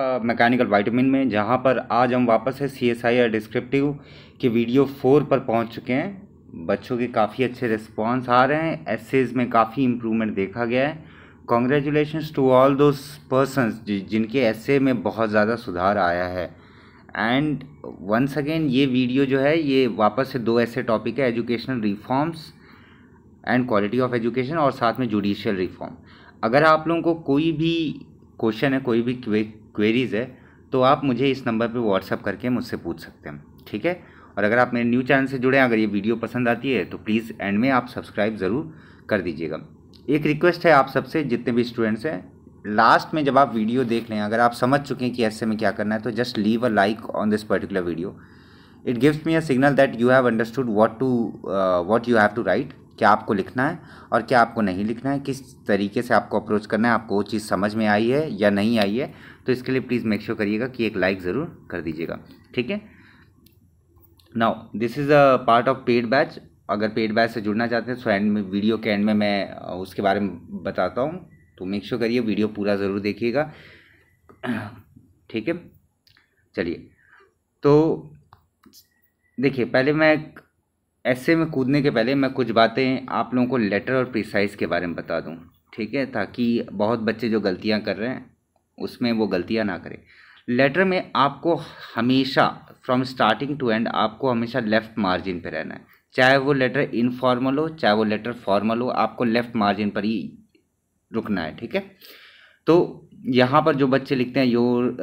Mechanical vitamin में जहाँ पर आज हम वापस है C S I R descriptive के वीडियो फोर पर पहुँच चुके हैं बच्चों के काफ़ी अच्छे रिस्पॉन्स आ रहे हैं एसेज में काफ़ी इम्प्रूवमेंट देखा गया है congratulation to all those person जिनके ऐसे में बहुत ज़्यादा सुधार आया है एंड वंस अगेन ये वीडियो जो है ये वापस से दो ऐसे टॉपिक है educational reforms and quality of education और साथ में जुडिशियल रिफॉर्म अगर आप लोगों को कोई भी क्वेश्चन है कोई भी क्वेरीज़ है तो आप मुझे इस नंबर पर व्हाट्सअप करके मुझसे पूछ सकते हैं ठीक है और अगर आप मेरे न्यू चैनल से जुड़े हैं अगर ये वीडियो पसंद आती है तो प्लीज़ एंड में आप सब्सक्राइब ज़रूर कर दीजिएगा एक रिक्वेस्ट है आप सबसे जितने भी स्टूडेंट्स हैं लास्ट में जब आप वीडियो देख लें अगर आप समझ चुके हैं कि ऐसे में क्या करना है तो just leave a like on this particular video it gives me a signal that you have understood what to what you have to write क्या आपको लिखना है और क्या आपको नहीं लिखना है किस तरीके से आपको अप्रोच करना है आपको वो चीज़ समझ में आई है या नहीं आई है तो इसके लिए प्लीज़ मेक श्योर करिएगा कि एक लाइक ज़रूर कर दीजिएगा ठीक है now this is a part of paid batch अगर पेड बैच से जुड़ना चाहते हैं तो एंड में वीडियो के एंड में मैं उसके बारे में बताता हूँ तो मेक श्योर करिए वीडियो पूरा ज़रूर देखिएगा ठीक है चलिए तो देखिए पहले मैं ऐसे में कूदने के पहले मैं कुछ बातें आप लोगों को लेटर और प्रिसाइज के बारे में बता दूं ठीक है ताकि बहुत बच्चे जो गलतियां कर रहे हैं उसमें वो गलतियां ना करें लेटर में आपको हमेशा फ्रॉम स्टार्टिंग टू एंड आपको हमेशा लेफ़्ट मार्जिन पर रहना है चाहे वो लेटर इनफॉर्मल हो चाहे वो लेटर फॉर्मल हो आपको लेफ़्ट मार्जिन पर ही रुकना है ठीक है तो यहाँ पर जो बच्चे लिखते हैं योर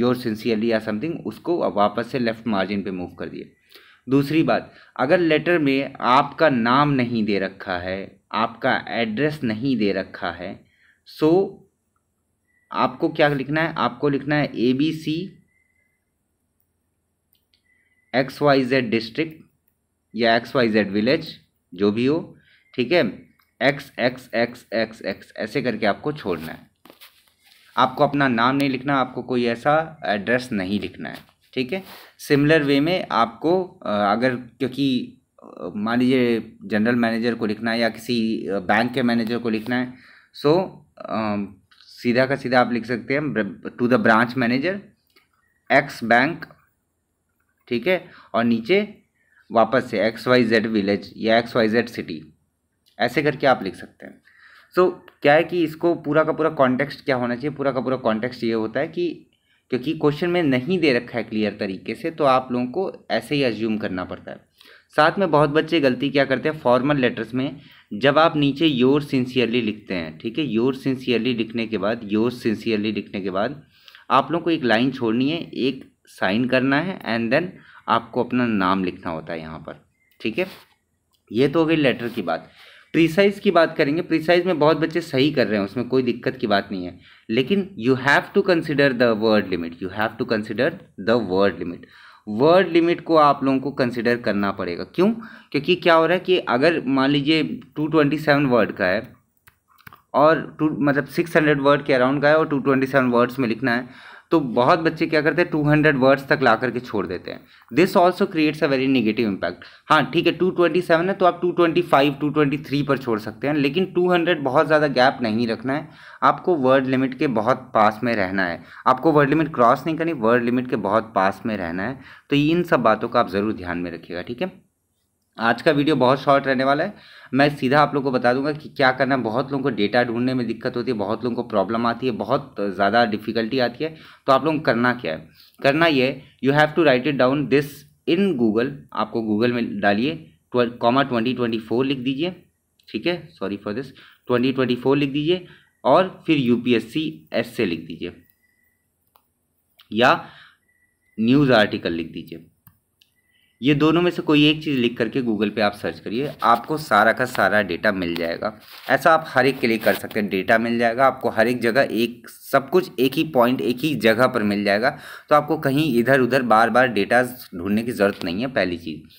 योर सिंसियरली या समथिंग उसको वापस से लेफ़्ट मार्जिन पे मूव कर दिए दूसरी बात अगर लेटर में आपका नाम नहीं दे रखा है आपका एड्रेस नहीं दे रखा है सो आपको क्या लिखना है आपको लिखना है A B C X Y Z district या एक्स वाई जेड विलेज जो भी हो ठीक है X X X X X ऐसे करके आपको छोड़ना है आपको अपना नाम नहीं लिखना आपको कोई ऐसा एड्रेस नहीं लिखना है ठीक है सिमिलर वे में आपको अगर क्योंकि मान लीजिए जनरल मैनेजर को लिखना है या किसी बैंक के मैनेजर को लिखना है सो सीधा का सीधा आप लिख सकते हैं to the branch manager X bank ठीक है और नीचे वापस से एक्स वाई जेड विलेज या एक्स वाई जेड सिटी ऐसे करके आप लिख सकते हैं सो so, क्या है कि इसको पूरा का पूरा कॉन्टेक्स्ट क्या होना चाहिए पूरा का पूरा कॉन्टेक्स्ट ये होता है कि क्योंकि क्वेश्चन में नहीं दे रखा है क्लियर तरीके से तो आप लोगों को ऐसे ही एज्यूम करना पड़ता है साथ में बहुत बच्चे गलती क्या करते हैं फॉर्मल लेटर्स में जब आप नीचे योर सिंसियरली लिखते हैं ठीक है योर सिंसियरली लिखने के बाद योर सिंसियरली लिखने के बाद आप लोग को एक लाइन छोड़नी है एक साइन करना है एंड देन आपको अपना नाम लिखना होता है यहाँ पर ठीक है ये तो हो गई लेटर की बात प्रीसाइज की बात करेंगे प्रीसाइज में बहुत बच्चे सही कर रहे हैं उसमें कोई दिक्कत की बात नहीं है लेकिन you have to consider the word limit you have to consider the word limit word limit को आप लोगों को कंसिडर करना पड़ेगा क्यों क्योंकि क्या हो रहा है कि अगर मान लीजिए टू ट्वेंटी सेवन वर्ड का है और टू मतलब सिक्स हंड्रेड वर्ड के अराउंड का है और टू ट्वेंटी सेवन वर्ड्स में लिखना है तो बहुत बच्चे क्या करते हैं टू हंड्रेड वर्ड्स तक ला करके छोड़ देते हैं this also creates a very negative impact हाँ ठीक है टू ट्वेंटी सेवन है तो आप two two twenty five twenty three पर छोड़ सकते हैं लेकिन टू हंड्रेड बहुत ज़्यादा गैप नहीं रखना है आपको वर्ड लिमिट के बहुत पास में रहना है आपको वर्ड लिमिट क्रॉस नहीं करनी वर्ड लिमिट के बहुत पास में रहना है तो इन सब बातों का आप ज़रूर ध्यान में रखिएगा ठीक है आज का वीडियो बहुत शॉर्ट रहने वाला है मैं सीधा आप लोगों को बता दूंगा कि क्या करना बहुत लोगों को डेटा ढूंढने में दिक्कत होती है बहुत लोगों को प्रॉब्लम आती है बहुत ज़्यादा डिफिकल्टी आती है तो आप लोगों को करना क्या है करना ये you have to write it down this in Google आपको गूगल में डालिए कॉमा ट्वेंटी ट्वेंटी फोर लिख दीजिए ठीक है sorry for this twenty twenty four लिख दीजिए और फिर U P S C S से लिख दीजिए या न्यूज़ आर्टिकल लिख दीजिए ये दोनों में से कोई एक चीज़ लिख करके गूगल पे आप सर्च करिए आपको सारा का सारा डेटा मिल जाएगा ऐसा आप हर एक के लिए कर सकते हैं डेटा मिल जाएगा आपको हर एक जगह एक सब कुछ एक ही पॉइंट एक ही जगह पर मिल जाएगा तो आपको कहीं इधर उधर बार बार डेटा ढूंढने की ज़रूरत नहीं है पहली चीज़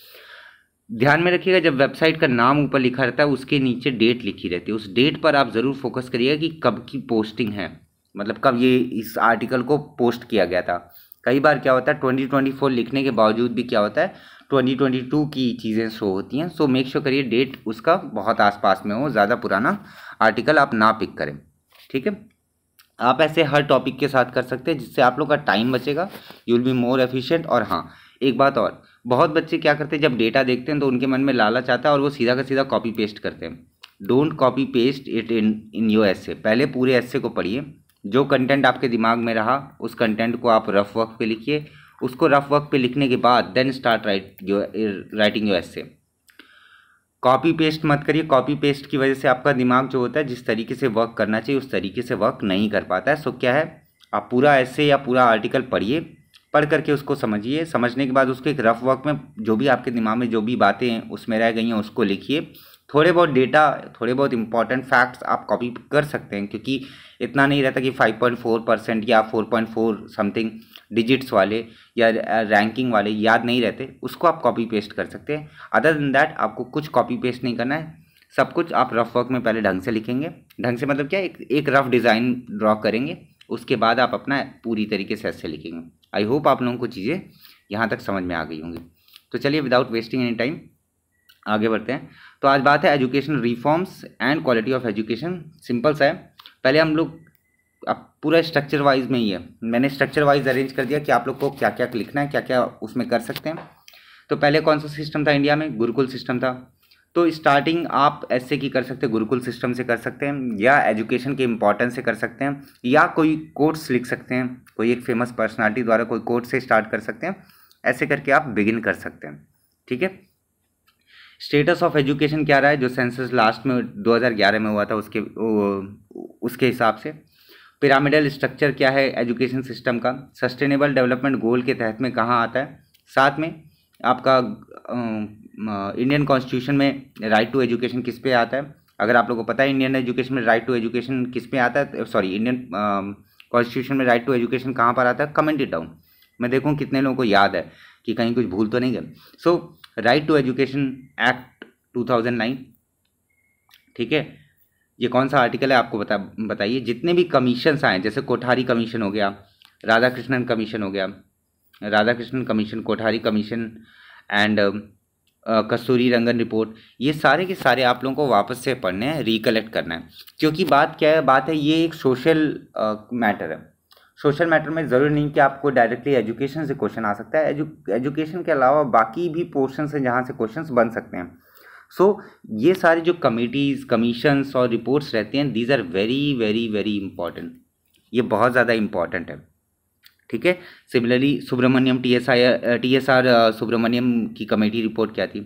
ध्यान में रखिएगा जब वेबसाइट का नाम ऊपर लिखा रहता है उसके नीचे डेट लिखी रहती है उस डेट पर आप ज़रूर फोकस करिएगा कि कब की पोस्टिंग है मतलब कब ये इस आर्टिकल को पोस्ट किया गया था कई बार क्या होता है ट्वेंटी ट्वेंटी फोर लिखने के बावजूद भी क्या होता है ट्वेंटी ट्वेंटी टू की चीज़ें शो होती हैं सो मेक श्योर करिए डेट उसका बहुत आसपास में हो ज़्यादा पुराना आर्टिकल आप ना पिक करें ठीक है आप ऐसे हर टॉपिक के साथ कर सकते हैं जिससे आप लोग का टाइम बचेगा you will be more efficient और हाँ एक बात और बहुत बच्चे क्या करते हैं जब डेटा देखते हैं तो उनके मन में लालच आता है और वो सीधा का सीधा कॉपी पेस्ट करते हैं don't copy paste it in in your essay पहले पूरे एस को पढ़िए जो कंटेंट आपके दिमाग में रहा उस कंटेंट को आप रफ वर्क पे लिखिए उसको रफ वर्क पे लिखने के बाद देन स्टार्ट राइट जो राइटिंग योर ऐसे कॉपी पेस्ट मत करिए कॉपी पेस्ट की वजह से आपका दिमाग जो होता है जिस तरीके से वर्क करना चाहिए उस तरीके से वर्क नहीं कर पाता है सो क्या है आप पूरा ऐसे या पूरा आर्टिकल पढ़िए पढ़ करके उसको समझिए समझने के बाद उसको एक रफ वर्क में जो भी आपके दिमाग में जो भी बातें उसमें रह गई हैं उसको लिखिए थोड़े बहुत डेटा थोड़े बहुत इंपॉर्टेंट फैक्ट्स आप कॉपी कर सकते हैं क्योंकि इतना नहीं रहता कि 5.4 परसेंट या 4.4 समथिंग डिजिट्स वाले या रैंकिंग वाले याद नहीं रहते उसको आप कॉपी पेस्ट कर सकते हैं अदर देन दैट आपको कुछ कॉपी पेस्ट नहीं करना है सब कुछ आप रफ वर्क में पहले ढंग से लिखेंगे ढंग से मतलब क्या एक एक रफ डिज़ाइन ड्रॉ करेंगे उसके बाद आप अपना पूरी तरीके से ऐसे लिखेंगे आई होप आप लोगों को चीज़ें यहाँ तक समझ में आ गई होंगी तो चलिए विदाउट वेस्टिंग एनी टाइम आगे बढ़ते हैं तो आज बात है education reforms and quality of education simple सा है पहले हम लोग अब पूरा स्ट्रक्चर वाइज में ही है मैंने स्ट्रक्चर वाइज अरेंज कर दिया कि आप लोग को क्या क्या लिखना है क्या क्या उसमें कर सकते हैं तो पहले कौन सा सिस्टम था इंडिया में गुरुकुल सिस्टम था तो स्टार्टिंग आप ऐसे की कर सकते हैं गुरुकुल सिस्टम से कर सकते हैं या एजुकेशन के इम्पॉर्टेंस से कर सकते हैं या कोई कोर्स लिख सकते हैं कोई एक फेमस पर्सनालिटी द्वारा कोई कोर्स से स्टार्ट कर सकते हैं ऐसे करके आप बिगिन कर सकते हैं ठीक है स्टेटस ऑफ एजुकेशन क्या रहा है जो सेंसस लास्ट में 2011 में हुआ था उसके उसके हिसाब से पिरामिडल स्ट्रक्चर क्या है एजुकेशन सिस्टम का सस्टेनेबल डेवलपमेंट गोल के तहत में कहाँ आता है साथ में आपका इंडियन कॉन्स्टिट्यूशन में राइट टू एजुकेशन किस पे आता है अगर आप लोगों को पता है इंडियन एजुकेशन में राइट टू एजुकेशन किस पे आता है सॉरी इंडियन कॉन्स्टिट्यूशन में राइट टू एजुकेशन कहाँ पर आता है कमेंट इट डाउन मैं देखूँ कितने लोगों को याद है कि कहीं कुछ भूल तो नहीं गए so so, right to education act 2009 ठीक है ये कौन सा आर्टिकल है आपको बता बताइए जितने भी कमीशन आए जैसे कोठारी कमीशन हो गया राधा कृष्णन कमीशन हो गया Radhakrishnan commission Kothari commission and uh, Kasturirangan report ये सारे के सारे आप लोगों को वापस से पढ़ने हैं रिकलेक्ट करना है क्योंकि बात क्या है बात है ये एक सोशल मैटर uh, है सोशल मैटर में ज़रूरी नहीं कि आपको डायरेक्टली एजुकेशन से क्वेश्चन आ सकता है एजु एजुकेशन के अलावा बाकी भी पोर्शन से जहाँ से क्वेश्चन बन सकते हैं सो so, ये सारी जो कमिटीज़ कमीशंस और रिपोर्ट्स रहते हैं these are very very very important ये बहुत ज़्यादा इंपॉर्टेंट है ठीक है similarly Subramanian T S I T S R Subramanian की कमेटी रिपोर्ट क्या थी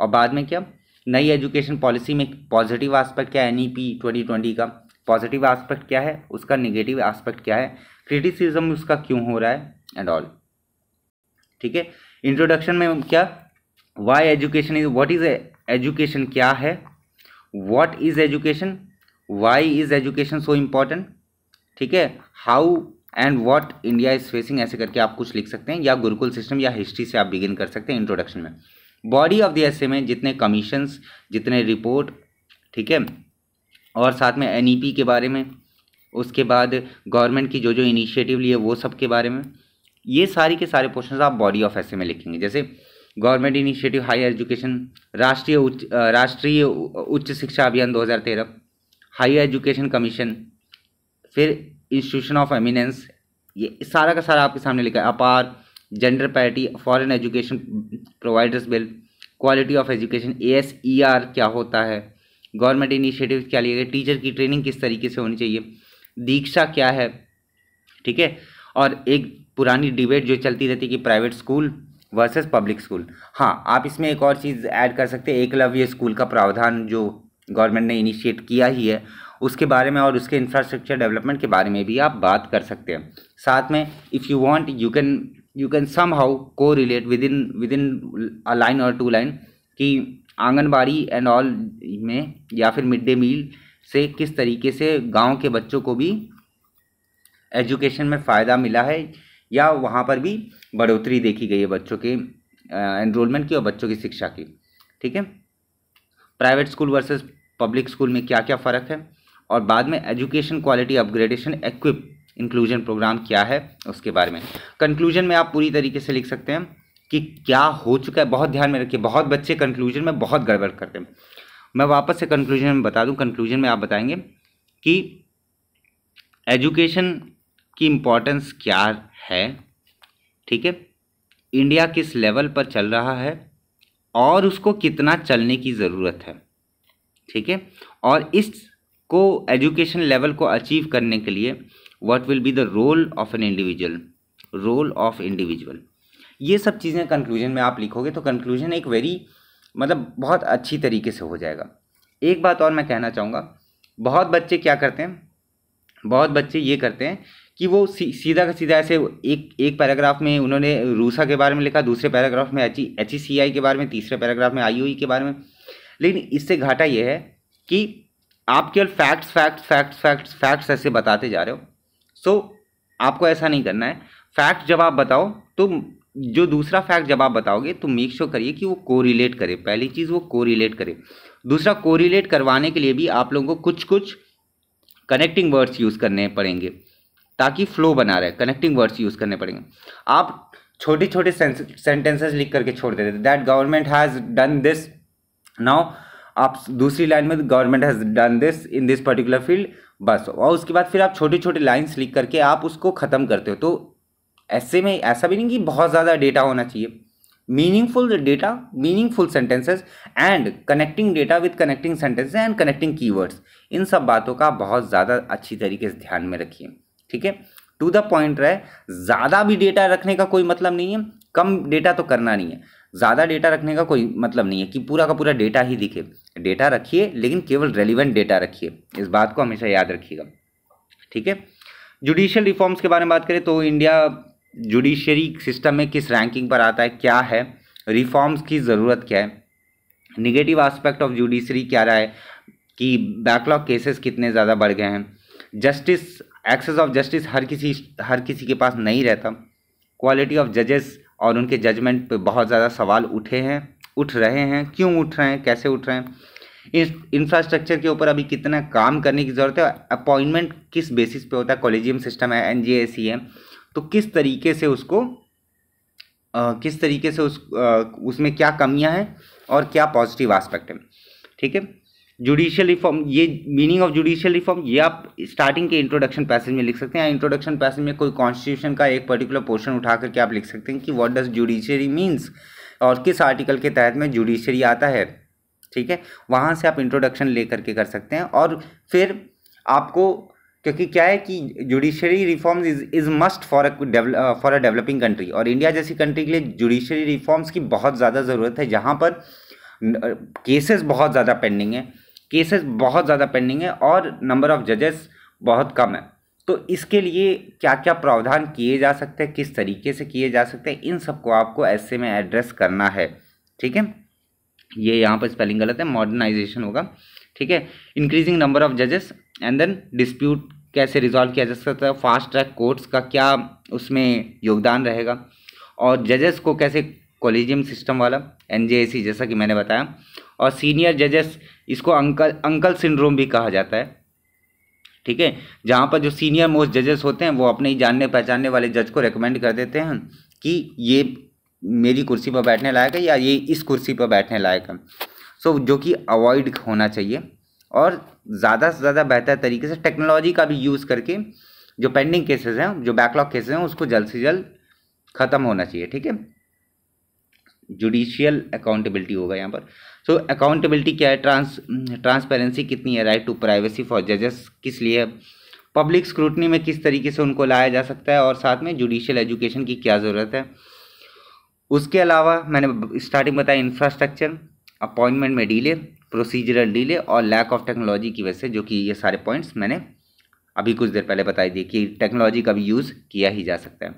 और बाद में क्या नई एजुकेशन पॉलिसी में पॉजिटिव आस्पेक्ट क्या N E P twenty twenty का पॉजिटिव आस्पेक्ट क्या है उसका निगेटिव आस्पेक्ट क्या है क्रिटिसिज्म उसका क्यों हो रहा है एंड ऑल ठीक है इंट्रोडक्शन में क्या why education is what is education क्या है what is education why is education so important ठीक है how and what India is facing ऐसे करके आप कुछ लिख सकते हैं या गुरुकुल सिस्टम या हिस्ट्री से आप बिगिन कर सकते हैं इंट्रोडक्शन में बॉडी ऑफ द एसे में जितने कमीशंस जितने रिपोर्ट ठीक है और साथ में एन e के बारे में उसके बाद गवर्नमेंट की जो जो इनिशिएटिव लिए वो सब के बारे में ये सारी के सारे क्वेश्चन आप बॉडी ऑफ ऐसे में लिखेंगे जैसे गवर्नमेंट इनिशिएटिव हायर एजुकेशन राष्ट्रीय उच्च राष्ट्रीय उच्च शिक्षा अभियान 2013 हायर एजुकेशन कमीशन फिर इंस्टीट्यूशन ऑफ एमिनेंस ये सारा का सारा आपके सामने लिखा है अपार gender parity foreign education providers bill quality of education ए क्या होता है गवर्नमेंट इनिशिएटिव क्या लिए गए टीचर की ट्रेनिंग किस तरीके से होनी चाहिए दीक्षा क्या है ठीक है और एक पुरानी डिबेट जो चलती रहती कि private school versus public school हाँ आप इसमें एक और चीज़ ऐड कर सकते हैं एकलव्य स्कूल का प्रावधान जो गवर्नमेंट ने इनिशिएट किया ही है उसके बारे में और उसके इंफ्रास्ट्रक्चर डेवलपमेंट के बारे में भी आप बात कर सकते हैं साथ में if you want you can you can somehow को relate with in with in a line और टू लाइन कि आंगनबाड़ी एंड ऑल में या फिर मिड डे मील से किस तरीके से गांव के बच्चों को भी एजुकेशन में फ़ायदा मिला है या वहाँ पर भी बढ़ोतरी देखी गई है बच्चों के एनरोलमेंट की और बच्चों की शिक्षा की ठीक है private school versus public school में क्या क्या फ़र्क है और बाद में education quality upgradation equip inclusion programme क्या है उसके बारे में कंक्लूजन में आप पूरी तरीके से लिख सकते हैं कि क्या हो चुका है बहुत ध्यान में रखिए बहुत बच्चे कंक्लूजन में बहुत गड़बड़ करते हैं मैं वापस से कंक्लूजन में बता दूं कंक्लूजन में आप बताएंगे कि एजुकेशन की इम्पोर्टेंस क्या है ठीक है इंडिया किस लेवल पर चल रहा है और उसको कितना चलने की ज़रूरत है ठीक है और इस को एजुकेशन लेवल को अचीव करने के लिए what will be the role of an individual role of individual ये सब चीज़ें कंक्लूजन में आप लिखोगे तो कंक्लूजन एक वेरी मतलब बहुत अच्छी तरीके से हो जाएगा एक बात और मैं कहना चाहूँगा बहुत बच्चे क्या करते हैं बहुत बच्चे ये करते हैं कि वो सी, सीधा का सीधा ऐसे एक एक पैराग्राफ में उन्होंने रूसा के बारे में लिखा दूसरे पैराग्राफ में एच एच सी आई के बारे में तीसरे पैराग्राफ में आई के बारे में लेकिन इससे घाटा ये है कि आप केवल facts facts facts facts facts ऐसे बताते जा रहे हो सो so, आपको ऐसा नहीं करना है फैक्ट जब आप बताओ तो जो दूसरा फैक्ट जब आप बताओगे तो मेक श्योर करिए कि वो कोरिलेट करे पहली चीज़ वो कोरिलेट करे दूसरा कोरिलेट करवाने के लिए भी आप लोगों को कुछ कुछ कनेक्टिंग वर्ड्स यूज़ करने पड़ेंगे ताकि फ्लो बना रहे कनेक्टिंग वर्ड्स यूज़ करने पड़ेंगे आप छोटे छोटे सेंटेंसेस लिख करके छोड़ देते that government has done this now आप दूसरी लाइन में government has done this in this particular field बस और उसके बाद फिर आप छोटे छोटे लाइन्स लिख करके आप उसको ख़त्म करते हो तो ऐसे में ऐसा भी नहीं कि बहुत ज़्यादा डेटा होना चाहिए meaningful data meaningful sentences and connecting data with connecting sentences and connecting keywords इन सब बातों का बहुत ज़्यादा अच्छी तरीके से ध्यान में रखिए ठीक है टू द पॉइंट रहे ज़्यादा भी डेटा रखने का कोई मतलब नहीं है कम डेटा तो करना नहीं है ज़्यादा डेटा रखने का कोई मतलब नहीं है कि पूरा का पूरा डेटा ही दिखे डेटा रखिए लेकिन केवल रेलिवेंट डेटा रखिए इस बात को हमेशा याद रखिएगा ठीक है जुडिशियल रिफॉर्म्स के बारे में बात करें तो इंडिया जुडिशरी सिस्टम में किस रैंकिंग पर आता है क्या है रिफॉर्म्स की ज़रूरत क्या है निगेटिव आस्पेक्ट ऑफ जुडिशरी क्या रहा है कि बैकलॉग केसेस कितने ज़्यादा बढ़ गए हैं जस्टिस एक्सेस ऑफ जस्टिस हर किसी हर किसी के पास नहीं रहता क्वालिटी ऑफ जजेस और उनके जजमेंट पे बहुत ज़्यादा सवाल उठे हैं उठ रहे हैं क्यों उठ रहे हैं कैसे उठ रहे हैं इंफ्रास्ट्रक्चर के ऊपर अभी कितना काम करने की ज़रूरत है अपॉइंटमेंट किस बेसिस पे होता है कॉलेजियम सिस्टम है एन e है तो किस तरीके से उसको आ, किस तरीके से उस आ, उसमें क्या कमियां हैं और क्या पॉजिटिव आस्पेक्ट है ठीक है जुडिशियल रिफॉर्म ये मीनिंग ऑफ जुडिशियल रिफॉर्म ये आप स्टार्टिंग के इंट्रोडक्शन पैसेज में लिख सकते हैं इंट्रोडक्शन पैसेज में कोई कॉन्स्टिट्यूशन का एक पर्टिकुलर पोर्शन उठा करके आप लिख सकते हैं कि वॉट डज जुडिशियरी मीन्स और किस आर्टिकल के तहत में जुडिशरी आता है ठीक है वहाँ से आप इंट्रोडक्शन ले करके कर सकते हैं और फिर आपको क्योंकि क्या है कि judiciary reforms is is must for for a developing country और इंडिया जैसी कंट्री के लिए जुडिशरी रिफॉर्म्स की बहुत ज़्यादा ज़रूरत है जहाँ पर केसेस बहुत ज़्यादा पेंडिंग है केसेस बहुत ज़्यादा पेंडिंग है और नंबर ऑफ जजेस बहुत कम है तो इसके लिए क्या क्या प्रावधान किए जा सकते हैं किस तरीके से किए जा सकते हैं इन सबको आपको ऐसे में एड्रेस करना है ठीक है ये यहाँ पर स्पेलिंग गलत है मॉडर्नाइजेशन होगा ठीक है इंक्रीजिंग नंबर ऑफ जजेस एंड देन डिस्प्यूट कैसे रिजॉल्व किया जा सकता है फास्ट ट्रैक कोर्ट्स का क्या उसमें योगदान रहेगा और जजेस को कैसे कॉलेजियम सिस्टम वाला एन जैसा कि मैंने बताया और सीनियर जजेस इसको अंकल अंकल सिंड्रोम भी कहा जाता है ठीक है जहाँ पर जो सीनियर मोस्ट जजेस होते हैं वो अपने ही जानने पहचानने वाले जज को रेकमेंड कर देते हैं कि ये मेरी कुर्सी पर बैठने लायक है या ये इस कुर्सी पर बैठने लायक है सो so, जो कि अवॉइड होना चाहिए और ज़्यादा से ज़्यादा बेहतर तरीके से टेक्नोलॉजी का भी यूज़ करके जो पेंडिंग केसेस हैं जो बैकलॉग केसेस हैं उसको जल्द से जल्द ख़त्म होना चाहिए ठीक है जुडिशियल अकाउंटेबिलिटी होगा यहाँ पर सो so, अकाउंटेबिलिटी क्या है ट्रांस ट्रांसपेरेंसी कितनी है राइट टू प्राइवेसी फॉर जजेस किस लिए पब्लिक स्क्रूटनी में किस तरीके से उनको लाया जा सकता है और साथ में जुडिशियल एजुकेशन की क्या ज़रूरत है उसके अलावा मैंने स्टार्टिंग बताया इंफ्रास्ट्रक्चर अपॉइंटमेंट में डीले प्रोसीजरल डिले और लैक ऑफ टेक्नोलॉजी की वजह से जो कि ये सारे पॉइंट्स मैंने अभी कुछ देर पहले बताई दिए कि टेक्नोलॉजी का भी यूज़ किया ही जा सकता है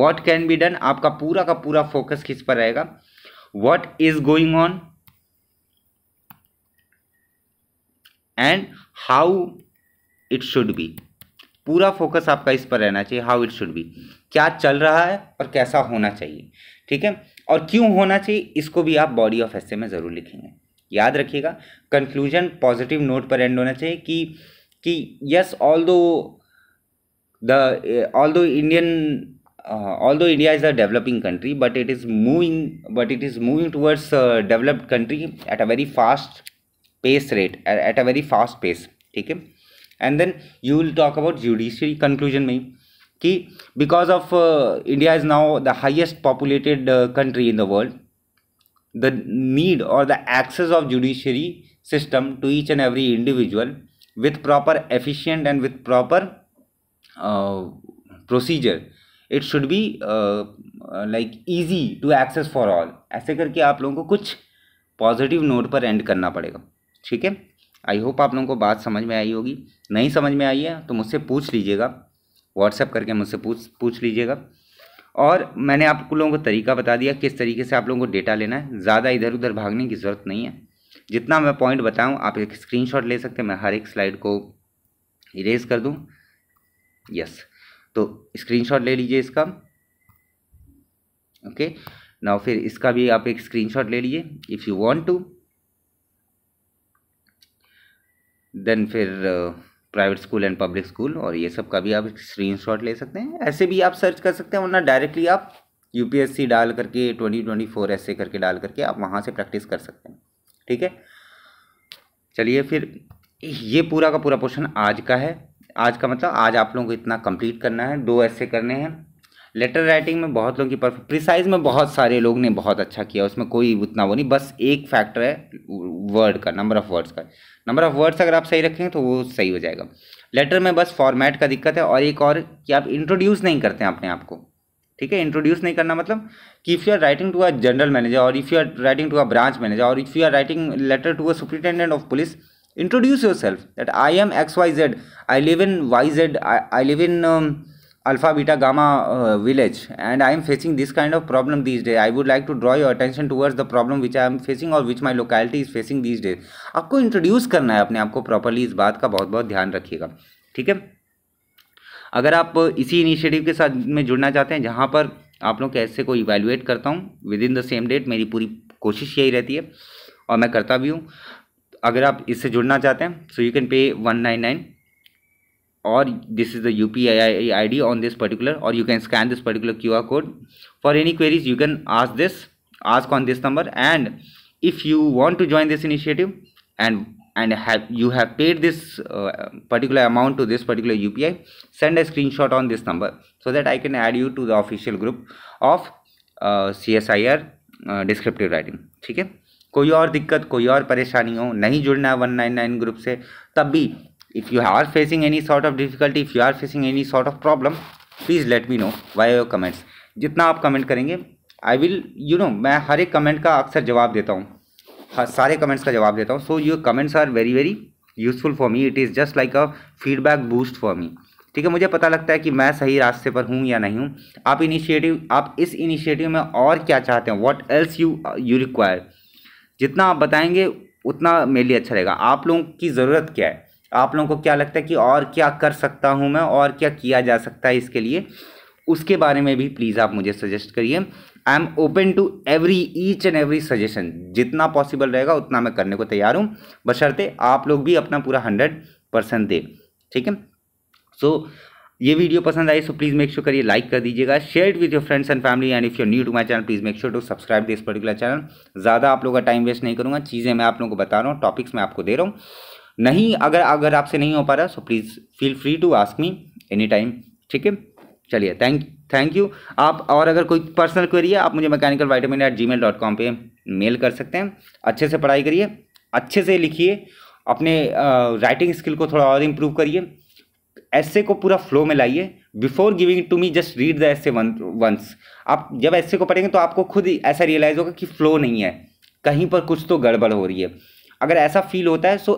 वॉट कैन बी डन आपका पूरा का पूरा फोकस किस पर रहेगा what is going on and how it should be पूरा फोकस आपका इस पर रहना चाहिए हाउ इट शुड बी क्या चल रहा है और कैसा होना चाहिए ठीक है और क्यों होना चाहिए इसको भी आप बॉडी ऑफ एस्से में ज़रूर लिखेंगे याद रखिएगा कंक्लूजन पॉजिटिव नोट पर एंड होना चाहिए कि कि yes all though the all though Indian all though India is a developing country but it is moving but it is moving towards developed country at a very fast pace rate at a very fast pace ठीक है and then you will talk about judiciary conclusion में कि because of India is now the highest populated country in the world the need or the access of judiciary system to each and every individual with proper efficient and with proper uh, procedure it should be uh, like easy to access for all ऐसे करके आप लोगों को कुछ positive note पर and करना पड़ेगा ठीक है आई होप आप लोगों को बात समझ में आई होगी नहीं समझ में आई है तो मुझसे पूछ लीजिएगा व्हाट्सएप करके मुझसे पूछ पूछ लीजिएगा और मैंने आप लोगों को तरीका बता दिया किस तरीके से आप लोगों को डेटा लेना है ज़्यादा इधर उधर भागने की ज़रूरत नहीं है जितना मैं पॉइंट बताऊँ आप एक स्क्रीन ले सकते हैं मैं हर एक स्लाइड को इरेज कर दूँ यस तो स्क्रीन ले लीजिए इसका ओके ना फिर इसका भी आप एक स्क्रीनशॉट ले लीजिए if you want to then फिर uh, private school and public school और ये सब का भी आप स्क्रीन शॉट ले सकते हैं ऐसे भी आप सर्च कर सकते हैं वरना डायरेक्टली आप यू डाल करके ट्वेंटी ट्वेंटी फोर ऐसे करके डाल करके आप वहाँ से प्रैक्टिस कर सकते हैं ठीक है चलिए फिर ये पूरा का पूरा पोर्शन आज का है आज का मतलब आज आप लोगों को इतना कंप्लीट करना है दो ऐसे करने हैं लेटर राइटिंग में बहुत लोगों की परफेक्ट प्रिसाइज में बहुत सारे लोग ने बहुत अच्छा किया उसमें कोई उतना वो नहीं बस एक फैक्टर है वर्ड का नंबर ऑफ वर्ड्स का नंबर ऑफ वर्ड्स अगर आप सही रखेंगे तो वो सही हो जाएगा लेटर में बस फॉर्मेट का दिक्कत है और एक और कि आप इंट्रोड्यूस नहीं करते हैं अपने आप को ठीक है इंट्रोड्यूस नहीं करना मतलब कि if you are writing to a general manager और if you are writing to a branch manager और if you are writing letter to a superintendent of police introduce yourself that I am X Y Z I live in Y Z I live in alpha beta gamma village and I am facing this kind of problem these days. I would like to draw your attention towards the problem which I am facing or which my locality is facing these days. आपको introduce करना है अपने आप को properly इस बात का बहुत बहुत ध्यान रखिएगा ठीक है अगर आप इसी इनिशिएटिव के साथ में जुड़ना चाहते हैं जहाँ पर आप लोग कैसे को इवेल्युएट करता हूँ within the same date मेरी पूरी कोशिश यही रहती है और मैं करता भी हूँ अगर आप इससे जुड़ना चाहते हैं so you can pay one nine nine or this is the UPI ID on this particular or you can scan this particular QR code for any queries you can ask this ask on this number and if you want to join this initiative and and have you have paid this uh, particular amount to this particular UPI send a screenshot on this number so that I can add you to the official group of uh, CSIR descriptive writing ठीक है कोई और दिक्कत कोई और परेशानी हो नहीं जुड़ना है वन नाइन नाइन ग्रुप से तब भी if you are facing any sort of difficulty if you are facing any sort of problem please let me know via your comments जितना आप कमेंट करेंगे आई विल यू नो मैं हर एक comment का अक्सर जवाब देता हूँ सारे कमेंट्स का जवाब देता हूँ so your comments are very very useful for me it is just like a feedback boost for me ठीक है मुझे पता लगता है कि मैं सही रास्ते पर हूँ या नहीं हूँ आप इनिशिएटिव आप इस इनिशिएटिव में और क्या चाहते हैं what else you you require जितना आप बताएंगे उतना मेरे लिए अच्छा रहेगा आप लोगों की ज़रूरत क्या है आप लोगों को क्या लगता है कि और क्या कर सकता हूँ मैं और क्या किया जा सकता है इसके लिए उसके बारे में भी प्लीज़ आप मुझे सजेस्ट करिए I am open to every each and every suggestion जितना पॉसिबल रहेगा उतना मैं करने को तैयार हूँ बशर्ते आप लोग भी अपना पूरा हंड्रेड परसेंट दें ठीक है सो so, ये वीडियो पसंद आई सो प्लीज़ मेक श्योर करिए लाइक कर दीजिएगा share with your friends and family and if you new to my channel please make sure to subscribe this particular channel ज़्यादा आप लोगों का टाइम वेस्ट नहीं करूँगा चीज़ें मैं आप लोगों को बता रहा हूँ टॉपिक्स मैं आपको दे रहा हूँ नहीं अगर अगर आपसे नहीं हो पा रहा so please feel free to ask me any time ठीक है चलिए थैंक थैंक यू आप और अगर कोई पर्सनल क्वेरी है आप मुझे mechanical vitamin at Gmail dot com पर मेल कर सकते हैं अच्छे से पढ़ाई करिए अच्छे से लिखिए अपने राइटिंग स्किल को थोड़ा और इम्प्रूव करिए ऐसे को पूरा फ्लो में लाइए before giving to me just read the ऐसे वंस आप जब ऐसे को पढ़ेंगे तो आपको खुद ऐसा रियलाइज़ होगा कि फ़्लो नहीं है कहीं पर कुछ तो गड़बड़ हो रही है अगर ऐसा फील होता है सो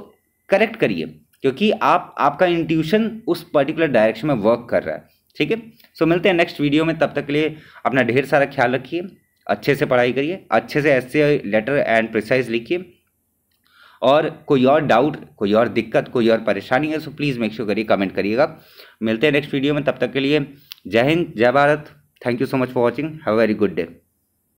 करेक्ट करिए क्योंकि आप आपका इंट्यूशन उस पर्टिकुलर डायरेक्शन में वर्क कर रहा है ठीक है सो मिलते हैं नेक्स्ट वीडियो में तब तक के लिए अपना ढेर सारा ख्याल रखिए अच्छे से पढ़ाई करिए अच्छे से ऐसे लेटर एंड प्रिसाइज लिखिए और कोई और डाउट कोई और दिक्कत कोई और परेशानी है सो प्लीज़ मेक श्योर करिए कमेंट करिएगा मिलते हैं नेक्स्ट वीडियो में तब तक के लिए जय हिंद जय Bharat thank you so much for watching have very good day